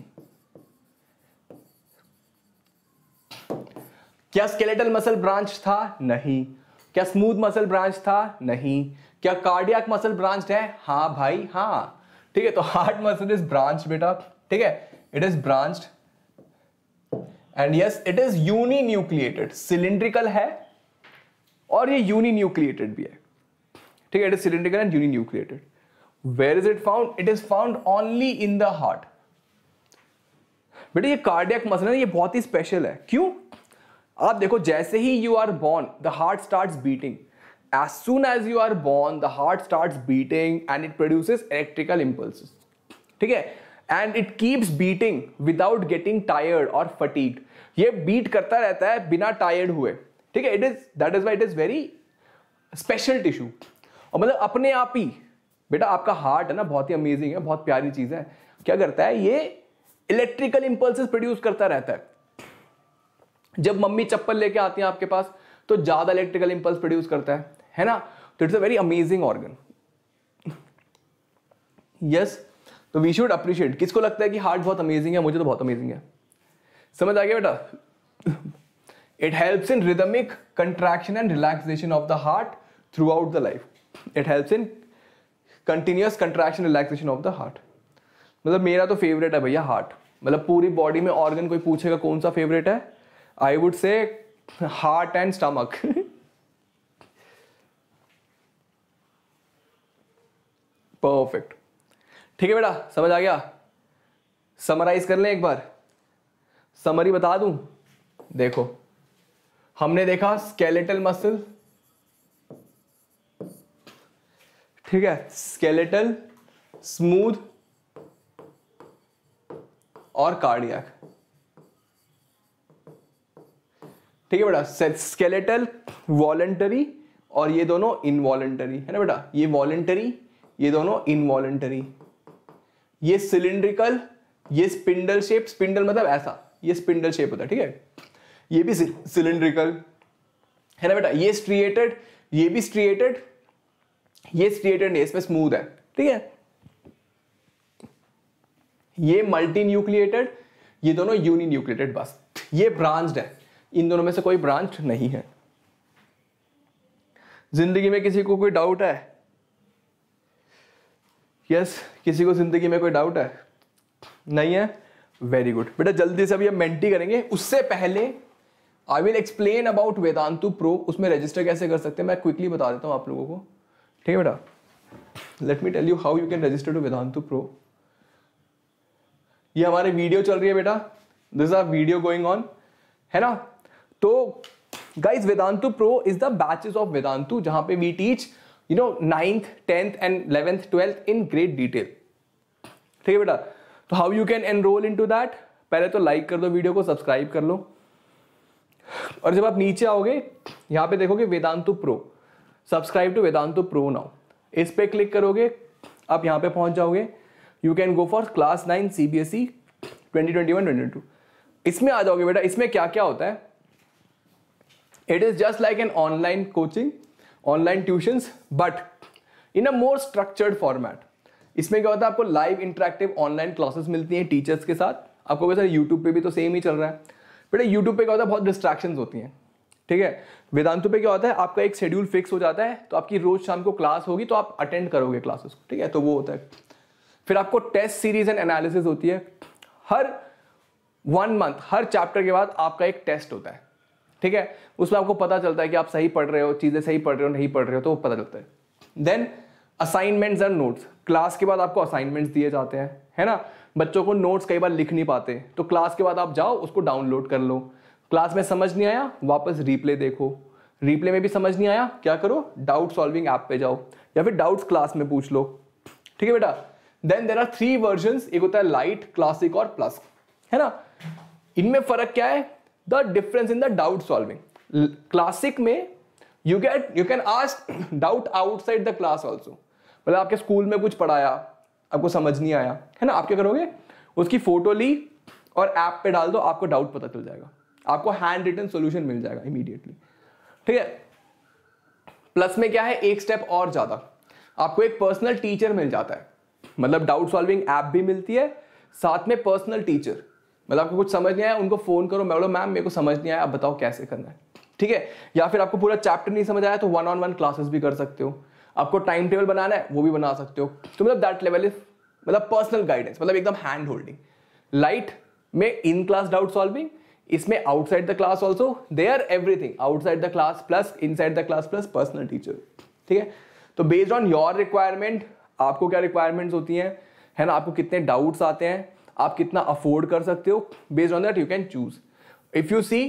क्या स्केलेटल मसल ब्रांच था नहीं क्या स्मूथ मसल ब्रांच था नहीं क्या कार्डियक मसल ब्रांच है हाँ भाई हाँ ठीक है तो हार्ट मसल इज ब्रांच बेटा ठीक है it is branch and yes it is uni nucleated cylindrical है और ये न्यूक्लिएटेड भी है ठीक है it is cylindrical and uni nucleated where is it found it is found only in the heart बेटा ये कार्डियक मसल है ये बहुत ही स्पेशल है क्यों आप देखो जैसे ही you are born the heart start beating as soon as you are born the heart start beating and it produce electrical impulse ठीक है and it keeps beating without getting tired और फटीक ये बीट करता रहता है बिना tired हुए ठीक है it is that is why it is very special tissue और मतलब अपने आप ही बेटा आपका हार्ट है ना बहुत ही अमेजिंग है बहुत प्यारी चीज़ है क्या करता है ये इलेक्ट्रिकल इंपल्स प्रोड्यूस करता रहता है जब मम्मी चप्पल लेके आती है आपके पास तो ज़्यादा इलेक्ट्रिकल इंपल्स प्रोड्यूस करता है है ना तो it's a very amazing organ yes तो वी शुड अप्रिशिएट किसको लगता है कि हार्ट बहुत अमेजिंग है मुझे तो बहुत अमेजिंग है समझ आ गया बेटा it helps in rhythmic contraction and relaxation of the heart throughout the life it helps in continuous contraction relaxation of the heart मतलब मेरा तो फेवरेट है भैया हार्ट मतलब पूरी बॉडी में ऑर्गन कोई पूछेगा कौन सा फेवरेट है I would say heart and stomach perfect ठीक है बेटा समझ आ गया समराइज कर लें एक बार समरी बता दूं देखो हमने देखा स्केलेटल मसल ठीक है स्केलेटल स्मूथ और कार्डियक ठीक है बेटा स्केलेटल वॉलेंटरी और ये दोनों इनवॉलेंटरी है ना बेटा ये वॉलेंटरी ये दोनों इनवॉलेंटरी ये सिलिंड्रिकल ये स्पिंडल शेप स्पिंडल मतलब ऐसा ये स्पिंडल शेप होता है ठीक है ये भी सिलिंड्रिकल है ना बेटा ये स्ट्रिएटेड ये भी स्ट्रिएटेड ये स्ट्रेट एंड इसमें स्मूथ है ठीक है ये मल्टी न्यूक्लिएटेड ये दोनों यूनि न्यूक्लिएटेड बस ये ब्रांच है इन दोनों में से कोई ब्रांच नहीं है जिंदगी में किसी को कोई डाउट है यस yes, किसी को जिंदगी में कोई डाउट है नहीं है वेरी गुड बेटा जल्दी से अभी हम मेंटी करेंगे उससे पहले I will explain about Vedantu pro उसमें रजिस्टर कैसे कर सकते हैं मैं क्विकली बता देता हूं आप लोगों को ठीक है बेटा let me tell you how you can register to Vedantu pro ये हमारे वीडियो चल रही है बेटा this are video going on है ना तो guys Vedantu pro is the batches of Vedantu जहां पे we teach you know ninth tenth and eleventh twelfth in great detail ठीक है बेटा तो how you can enroll in to that पहले तो लाइक कर दो वीडियो को सब्सक्राइब कर लो और जब आप नीचे आओगे यहां पे देखोगे Vedantu pro subscribe to Vedantu pro now इस पर क्लिक करोगे आप यहाँ पे पहुँच जाओगे you can go for class nine C B S E twenty twenty one twenty two इसमें आ जाओगे बेटा इसमें क्या क्या होता है it is just like an online coaching online tuitions but in a more structured format इसमें क्या होता है आपको लाइव इंटरेक्टिव ऑनलाइन क्लासेस मिलती हैं टीचर्स के साथ आपको वैसे यूट्यूब पे भी तो सेम ही चल रहा है बेटा यूट्यूब पे क्या होता है बहुत डिस्ट्रैक्शंस होती हैं ठीक है वेदांतों पे क्या होता है आपका एक शेड्यूल फिक्स हो जाता है तो आपकी रोज शाम को क्लास होगी तो आप अटेंड करोगे क्लासेस को ठीक है तो वो होता है फिर आपको टेस्ट सीरीज एंड एनालिसिस होती है हर वन मंथ हर चैप्टर के बाद आपका एक टेस्ट होता है ठीक है उसमें आपको पता चलता है कि आप सही पढ़ रहे हो चीज़ें सही पढ़ रहे हो नहीं पढ़ रहे हो तो वो पता चलता है then assignments and notes class के बाद आपको असाइनमेंट्स दिए जाते हैं है ना बच्चों को नोट्स कई बार लिख नहीं पाते तो क्लास के बाद आप जाओ उसको डाउनलोड कर लो क्लास में समझ नहीं आया वापस रीप्ले देखो रीप्ले में भी समझ नहीं आया क्या करो डाउट सॉल्विंग ऐप पे जाओ या फिर डाउट्स क्लास में पूछ लो ठीक है बेटा then there are three version एक होता है लाइट क्लासिक और प्लस है ना इनमें फर्क क्या है the difference in the doubt solving classic में you can't you can ask doubt outside the class also मतलब आपके स्कूल में कुछ पढ़ाया आपको समझ नहीं आया है ना आप क्या करोगे उसकी फोटो ली और ऐप पे डाल दो आपको डाउट पता चल जाएगा आपको हैंड रिटर्न सोल्यूशन मिल जाएगा इमीडिएटली ठीक है प्लस में क्या है एक स्टेप और ज़्यादा आपको एक पर्सनल टीचर मिल जाता है मतलब डाउट सॉल्विंग ऐप भी मिलती है साथ में पर्सनल टीचर मतलब आपको कुछ समझ नहीं आया उनको फ़ोन करो मैं बोलो मैम मेरे को समझ नहीं आया आप बताओ कैसे करना है ठीक है या फिर आपको पूरा चैप्टर नहीं समझ आया तो वन ऑन वन क्लासेस भी कर सकते हो आपको टाइम टेबल बनाना है वो भी बना सकते हो तो मतलब दैट लेवल इज मतलब पर्सनल गाइडेंस मतलब एकदम हैंड होल्डिंग लाइट में इन क्लास डाउट सॉल्विंग इसमें outside the class also they are everything outside the class plus side the class plus personal teacher ठीक है तो बेस्ड ऑन योर रिक्वायरमेंट आपको क्या रिक्वायरमेंट्स होती हैं है ना आपको कितने डाउट्स आते हैं आप कितना अफोर्ड कर सकते हो based on that you can choose if you see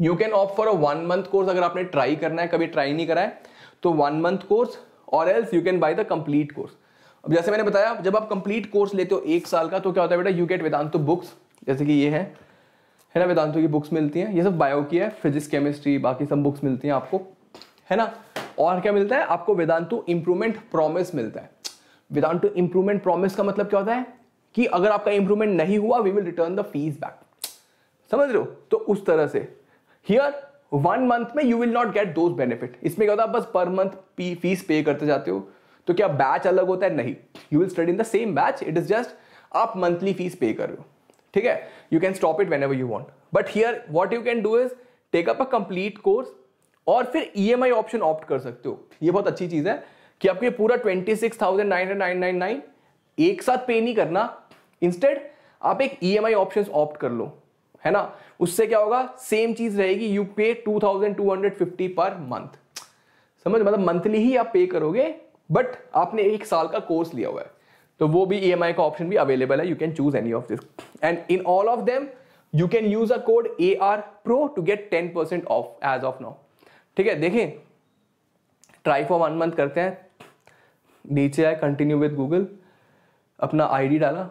you can off for a one month course अगर आपने ट्राई करना है कभी ट्राई नहीं करा है तो वन मंथ कोर्स और else you can buy the complete course अब जैसे मैंने बताया जब आप कंप्लीट कोर्स लेते हो एक साल का तो क्या होता है बेटा यू गेट वेदांत बुक्स तो जैसे कि ये है है ना वेदांतों की बुक्स मिलती हैं ये सब बायो की है फिजिक्स केमिस्ट्री बाकी सब बुक्स मिलती हैं आपको है ना और क्या मिलता है आपको वेदांतु इंप्रूवमेंट प्रॉमिस मिलता है वेदांतु इंप्रूवमेंट प्रॉमिस का मतलब क्या होता है कि अगर आपका इंप्रूवमेंट नहीं हुआ we will return the fees back समझ रहे हो तो उस तरह से हियर वन मंथ में you will not get those benefit इसमें क्या होता है बस पर मंथ फीस पे करते जाते हो तो क्या बैच अलग होता है नहीं you will study in the same batch it is just आप मंथली फीस पे कर रहे हो ठीक है you can stop it whenever you want but here what you can do is take up a complete course और फिर E M I option opt कर सकते हो ये बहुत अच्छी चीज़ है कि आपको ये पूरा twenty six thousand nine nine nine nine एक साथ पे नहीं करना इंस्टेड आप एक E M I option opt कर लो है ना उससे क्या होगा सेम चीज रहेगी you pay two thousand two hundred fifty per month समझ मतलब मंथली ही आप पे करोगे बट आपने एक साल का कोर्स लिया हुआ है तो वो भी ई e का ऑप्शन भी अवेलेबल है you can choose any of this and in all of them you can use a code A R pro to get ten percent off as of now ठीक है देखें try for one month करते हैं नीचे आए continue with Google अपना ID डाला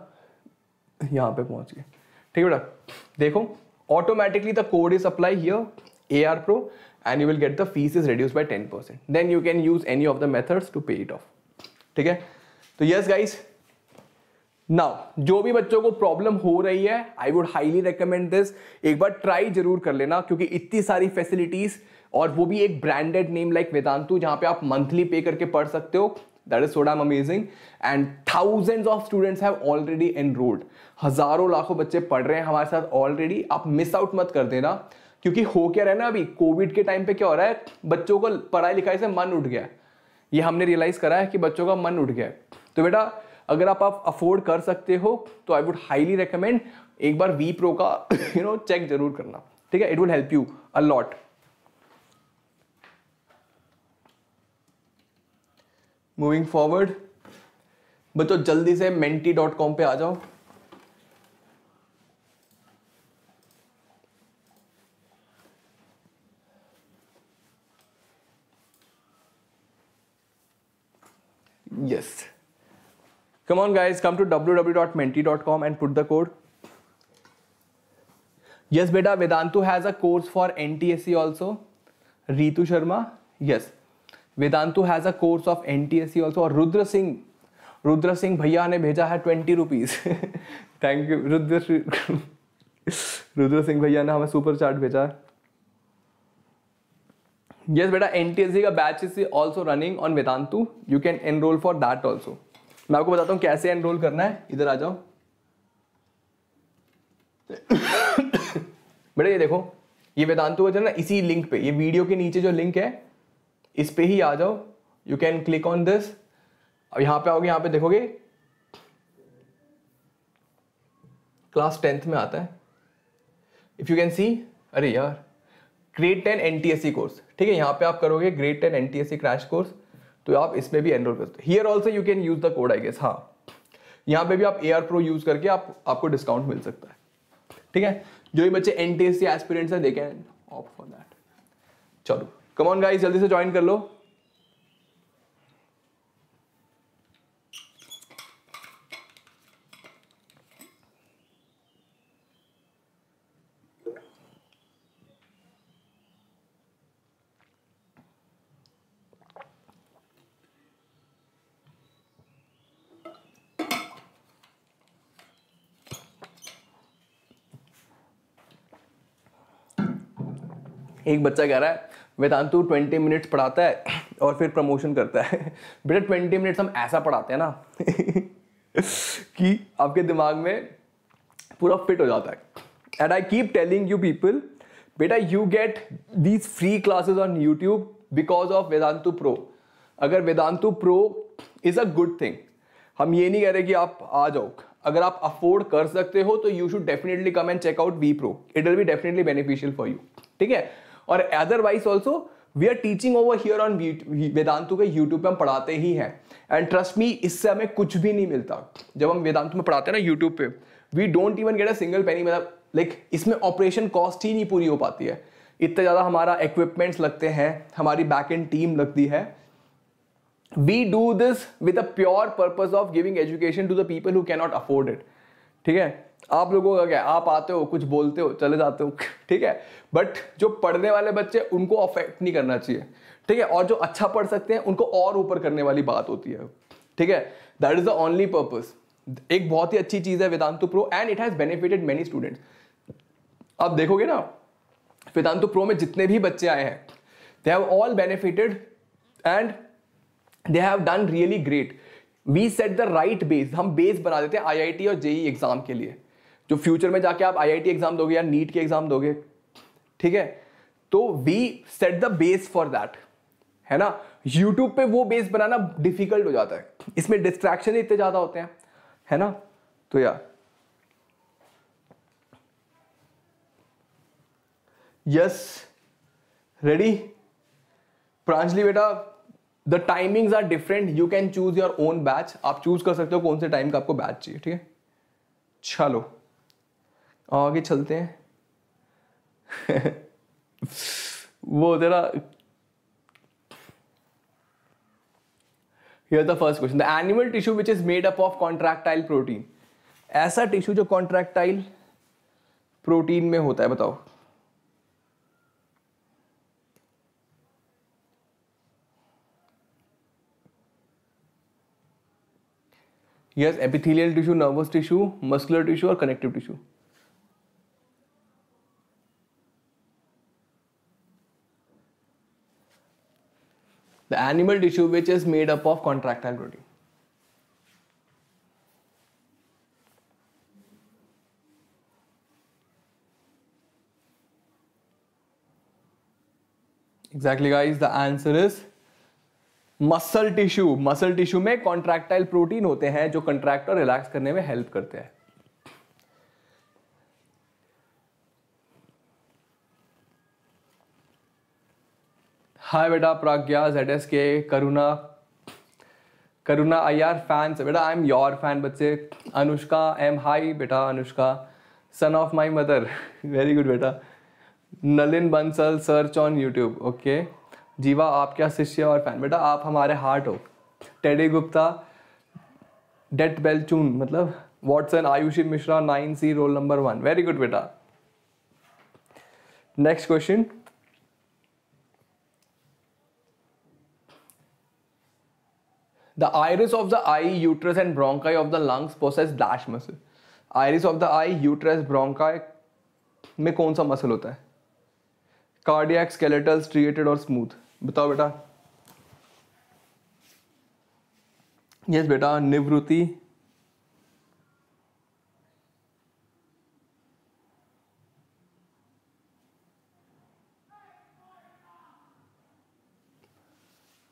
यहाँ पे पहुँच गए ठीक है बेटा देखो code is apply here A R pro and you will get the fees is reduce by ten percent then you can use any of the methods to pay it off ठीक है तो यस गाइस नाउ जो भी बच्चों को problem हो रही है I would highly recommend this एक बार ट्राई जरूर कर लेना क्योंकि इतनी सारी फैसिलिटीज और वो भी एक ब्रांडेड नेम लाइक वेदांतु जहां पे आप मंथली पे करके पढ़ सकते हो that is so damn amazing and thousands of students have already enrolled हजारों लाखों बच्चे पढ़ रहे हैं हमारे साथ ऑलरेडी आप मिस आउट मत कर देना क्योंकि हो क्या रहा है ना अभी कोविड के टाइम पे क्या हो रहा है बच्चों को पढ़ाई लिखाई से मन उठ गया ये हमने रियलाइज करा है कि बच्चों का मन उठ गया तो बेटा अगर आप आप अफोर्ड कर सकते हो तो आई वुड हाईली रिकमेंड एक बार वी प्रो का यू नो चेक जरूर करना ठीक है it would help you a lot moving forward बच्चों जल्दी से मेंटी डॉट कॉम पर आ जाओ Yes. Come on guys, come to www.menti.com and put the code. Yes, beta, Vedantu has a course for NTSC also. Ritu Sharma, yes. Vedantu has a course of NTSC also. और Rudra Singh. Rudra Singh भैया ने भेजा है twenty rupees thank you Rudra Rudra Singh भैया ने हमें super chart भेजा है yes beta ntsc ka batch is also running on vedantu you can enroll for that also मैं आपको बताता हूँ कैसे एनरोल करना है इधर आ जाओ बेटा ये देखो ये वेदांतु का चलना इसी लिंक पे ये वीडियो के नीचे जो लिंक है इस पे ही आ जाओ you can click on this अब यहाँ पे आओगे यहाँ पे देखोगे क्लास टेंथ में आता है इफ़ यू कैन सी अरे यार ग्रेड टेन एन कोर्स ठीक है यहाँ पे आप करोगे grade ten an crash course तो आप इसमें भी एनरोल कर सकते here also you can use the code I guess हाँ यहाँ पे भी आप ए आर प्रो यूज करके आप आपको डिस्काउंट मिल सकता है ठीक है जो भी बच्चे N T S C aspirants हैं they can opt for that चलो कमॉन गाइस जल्दी से ज्वाइन कर लो एक बच्चा कह रहा है वेदांतु ट्वेंटी मिनट्स पढ़ाता है और फिर प्रमोशन करता है बेटा ट्वेंटी मिनट्स हम ऐसा पढ़ाते हैं ना कि आपके दिमाग में पूरा फिट हो जाता है and I keep telling you people बेटा you get these free classes on YouTube because of Vedantu pro अगर Vedantu pro is a good thing हम ये नहीं कह रहे कि आप आ जाओ अगर आप अफोर्ड कर सकते हो तो you should definitely come and check out V pro it will be definitely beneficial for you ठीक है और otherwise also we are teaching over here on Vedantu के यूट्यूब पे हम पढ़ाते ही हैं एंड ट्रस्ट मी इससे हमें कुछ भी नहीं मिलता जब हम वेदांतु में पढ़ाते हैं ना यूट्यूब पे we don't even get a single penny मतलब लाइक इसमें ऑपरेशन कॉस्ट ही नहीं पूरी हो पाती है इतना ज़्यादा हमारा इक्विपमेंट्स लगते हैं हमारी बैक एंड टीम लगती है we do this with a pure purpose of giving education to the people who cannot afford it ठीक है आप लोगों का क्या आप आते हो कुछ बोलते हो चले जाते हो ठीक है बट जो पढ़ने वाले बच्चे उनको अफेक्ट नहीं करना चाहिए ठीक है और जो अच्छा पढ़ सकते हैं उनको और ऊपर करने वाली बात होती है ठीक है that is the only purpose एक बहुत ही अच्छी चीज़ है Vedantu pro and it has benefited many students आप देखोगे ना वेदांतु प्रो में जितने भी बच्चे आए हैं they have all benefited and they have done really great we set the right base हम बेस बना देते हैं आईआईटी और जेई एग्जाम e के लिए जो फ्यूचर में जाके आप आईआईटी एग्जाम दोगे या नीट के एग्जाम दोगे ठीक है तो we set the base for that है ना यूट्यूब पे वो बेस बनाना डिफिकल्ट हो जाता है इसमें डिस्ट्रैक्शन इतने ज़्यादा होते हैं है ना तो यार यस रेडी प्रांजलि बेटा the timings are different you can choose your own batch आप चूज कर सकते हो कौन से टाइम का आपको बैच चाहिए ठीक है चलो आगे चलते हैं वो तेरा Here the first question the animal tissue which is made up of contractile protein ऐसा टिश्यू जो कॉन्ट्रैक्टाइल प्रोटीन में होता है बताओ yes epithelial tissue nervous tissue muscular tissue और connective tissue the animal tissue which is made up of contractile protein. Exactly guys, the answer is muscle tissue muscle tissue में contractile protein होते हैं जो contract और relax करने में help करते हैं हाय बेटा प्राज्ञा जेड एस के करुणा करुणा आई आर फैन बेटा आई एम योर फैन बच्चे अनुष्का आई एम हाई बेटा Anushka son of my mother very good बेटा Nalin Bansal search on YouTube okay Jeeva आप क्या शिष्य और फैन बेटा आप हमारे हार्ट हो टेडी गुप्ता डेट बेल चून मतलब Watson Ayushi Mishra nine C roll number one very good बेटा next question The iris of the eye, uterus, and bronchi of the lungs possess dash muscle. Iris of the eye uterus bronchi में कौन सा muscle होता है cardiac skeletal striated और smooth बताओ बेटा yes yes, बेटा Nivritti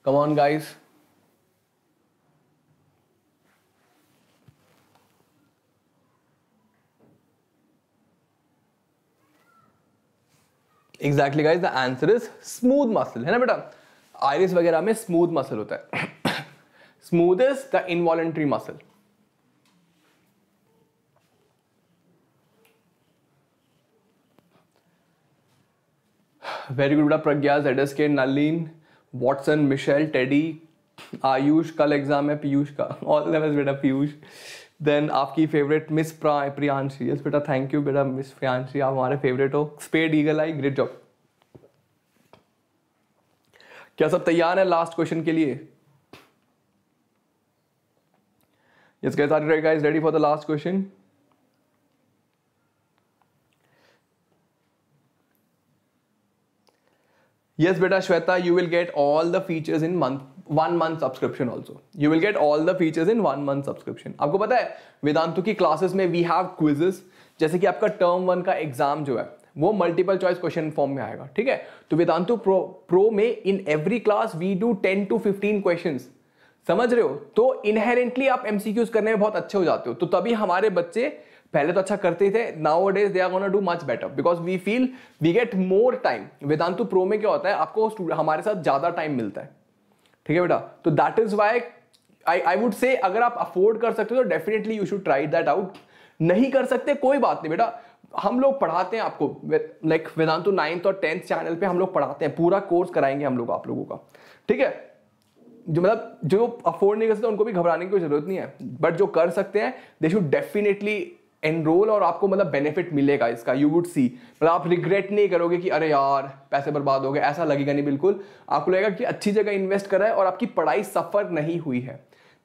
come on guys exactly guys the answer is smooth muscle है ना बेटा आयरिस वगैरह में स्मूथ मसल होता है smooth is the involuntary muscle very good बेटा Pragya Z S K Nalin Watson Michelle Teddy Ayush कल एग्जाम है पीयूष का ऑल द बेस्ट बेटा पीयूष देन आपकी फेवरेट मिस प्रियांशी यस बेटा थैंक यू बेटा मिस प्रियांशी आप हमारे फेवरेट हो spade eagle eye great job क्या सब तैयार है लास्ट क्वेश्चन के लिए yes guys are you guys ready for the last question yes बेटा Shweta you will get all the features in month one month subscription also you will get all the features in one month subscription आपको पता है वेदांतु की classes में we have quizzes जैसे कि आपका term one का एग्जाम जो है वो मल्टीपल चॉइस क्वेश्चन फॉर्म में आएगा ठीक है तो वेदांतु प्रो प्रो में in every class we do ten to fifteen question समझ रहे हो तो इनहेरेंटली आप एम करने में बहुत अच्छे हो जाते हो तो तभी हमारे बच्चे पहले तो अच्छा करते थे nowadays they are gonna do much better because we feel we get more time Vedantu pro में क्या होता है आपको हमारे साथ ज्यादा टाइम मिलता है ठीक है बेटा तो that is why I I would say अगर आप अफोर्ड कर सकते हो तो definitely you should try that out नहीं कर सकते कोई बात नहीं बेटा हम लोग पढ़ाते हैं आपको लाइक वेदांतु नाइन्थ और टेंथ चैनल पे हम लोग पढ़ाते हैं पूरा कोर्स कराएंगे हम लोग आप लोगों का ठीक है जो मतलब जो अफोर्ड नहीं कर सकते उनको भी घबराने की जरूरत नहीं है बट जो कर सकते हैं दे शुड डेफिनेटली एनरोल और आपको मतलब बेनिफिट मिलेगा इसका यू वुड सी मतलब आप रिग्रेट नहीं करोगे कि अरे यार पैसे बर्बाद हो गए ऐसा लगेगा नहीं बिल्कुल आपको लगेगा कि अच्छी जगह इन्वेस्ट करा है और आपकी पढ़ाई सफ़र नहीं हुई है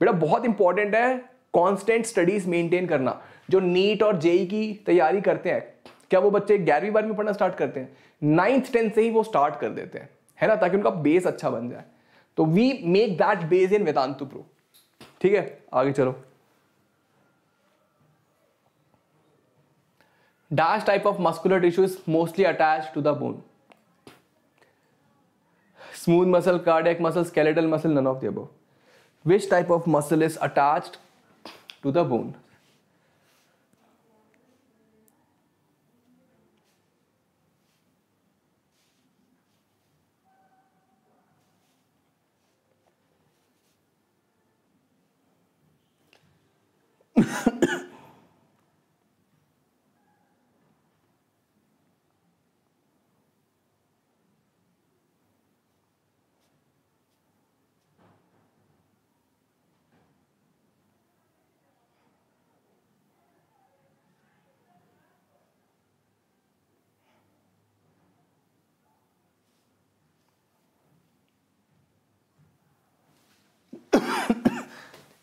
बेटा बहुत इंपॉर्टेंट है कॉन्स्टेंट स्टडीज मेंटेन करना जो नीट और जेई e e की तैयारी करते हैं क्या वो बच्चे ग्यारहवीं बारहवीं पढ़ना स्टार्ट करते हैं नाइन्थ टेंथ से ही वो स्टार्ट कर देते हैं है ना ताकि उनका बेस अच्छा बन जाए तो we make that base in Vedantu pro ठीक है आगे चलो Dash type of muscular tissue is mostly attached to the bone. Smooth muscle, cardiac muscle, skeletal muscle, none of the above. Which type of muscle is attached to the bone?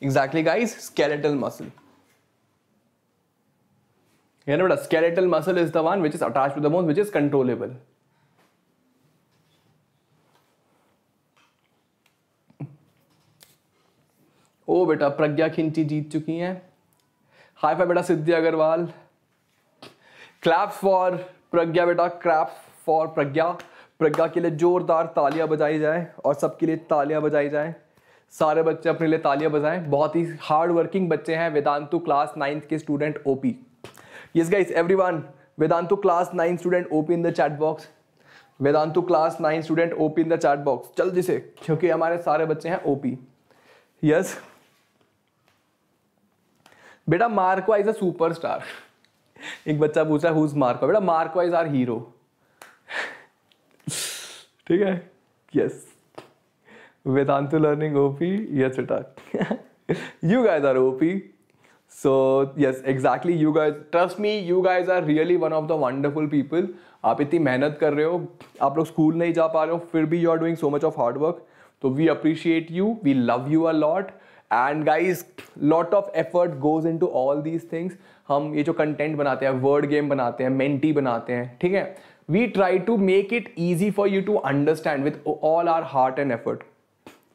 Exactly guys, skeletal muscle. You know, the skeletal muscle is the one which is attached to the bone, which is controllable. ओ बेटा प्रज्ञा खिंची जीत चुकी हैं high five बेटा Siddhi Agarwal clap for Pragya बेटा clap for प्रज्ञा प्रज्ञा के लिए जोरदार तालियां बजाई जाए और सबके लिए तालियां बजाई जाए सारे बच्चे अपने लिए तालियां बजाएं बहुत ही हार्ड वर्किंग बच्चे हैं वेदांतु क्लास नाइन्थ के student OP yes guys everyone Vedantu class ninth student OP in the chat box Vedantu class ninth student OP in the chat box जल्दी से क्योंकि हमारे सारे बच्चे हैं ओपी यस yes. बेटा Marco is a super star एक बच्चा पूछ रहा है हु मार्को बेटा मार्को इज आर हीरो ठीक है yes yes. Vedantu Learning OP, yes, Ritak. you guys are OP. So, yes, exactly. You guys, trust me, you guys are really one of the wonderful people. आप इतनी मेहनत कर रहे हो आप लोग स्कूल नहीं जा पा रहे हो फिर भी you are doing so much of hard work तो we appreciate you we love you a lot and guys lot of effort goes into all these things हम ये जो कंटेंट बनाते हैं वर्ड गेम बनाते हैं मेंटी बनाते हैं ठीक है we try to make it easy for you to understand with all our heart and effort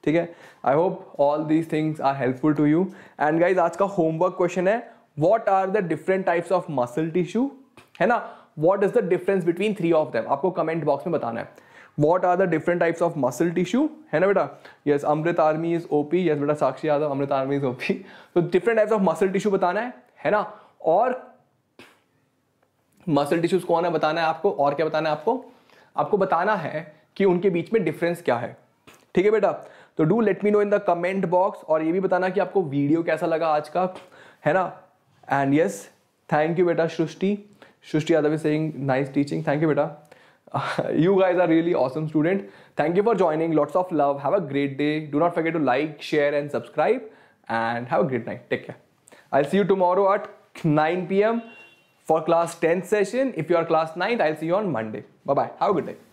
ठीक है I hope all these things are helpful to you and guys आज का होमवर्क क्वेश्चन है what are the different types of muscle tissue है ना what is the difference between three of them आपको comment box में बताना है what are the different types of muscle tissue है ना बेटा yes Amrit army is OP yes बेटा Sakshi Yadav Amrit army is OP तो different types of muscle tissue बताना है है ना और मसल टिश्यूज कौन है बताना है आपको और क्या बताना है आपको आपको बताना है कि उनके बीच में डिफरेंस क्या है ठीक है बेटा तो do let me know in the comment box और ये भी बताना कि आपको वीडियो कैसा लगा आज का है ना एंड यस थैंक यू बेटा Srishti Srishti Yadav is saying nice teaching thank you बेटा you guys are really awesome student thank you for joining lots of love have a great day do not forget to like share and subscribe and have a great night take care I see you tomorrow at nine P M for class tenth session if you are class ninth I see you on Monday bye have a good day.